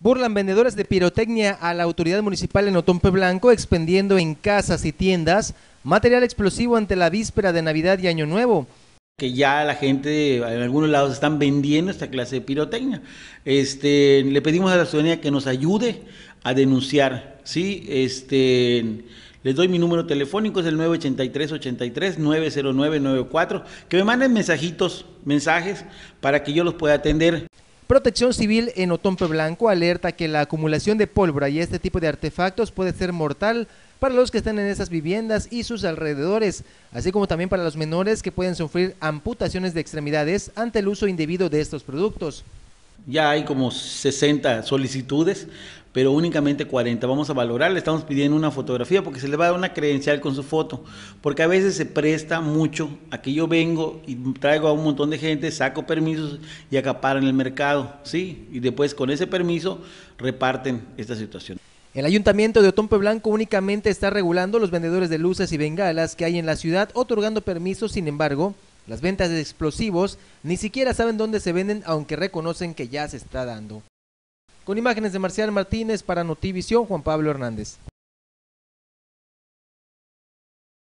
Burlan vendedores de pirotecnia a la autoridad municipal en Otompe Blanco, expendiendo en casas y tiendas material explosivo ante la víspera de Navidad y Año Nuevo. Que ya la gente en algunos lados están vendiendo esta clase de pirotecnia. Este, le pedimos a la ciudadanía que nos ayude a denunciar. ¿sí? Este, les doy mi número telefónico, es el 983-83-90994. Que me manden mensajitos, mensajes, para que yo los pueda atender. Protección Civil en Otompe Blanco alerta que la acumulación de pólvora y este tipo de artefactos puede ser mortal para los que están en esas viviendas y sus alrededores, así como también para los menores que pueden sufrir amputaciones de extremidades ante el uso indebido de estos productos. Ya hay como 60 solicitudes, pero únicamente 40. Vamos a valorar, le estamos pidiendo una fotografía porque se le va a dar una credencial con su foto, porque a veces se presta mucho a que yo vengo y traigo a un montón de gente, saco permisos y acaparan el mercado, ¿sí? Y después con ese permiso reparten esta situación. El ayuntamiento de Otompe Blanco únicamente está regulando los vendedores de luces y bengalas que hay en la ciudad, otorgando permisos, sin embargo, las ventas de explosivos ni siquiera saben dónde se venden, aunque reconocen que ya se está dando. Con imágenes de Marcial Martínez para Notivisión, Juan Pablo Hernández.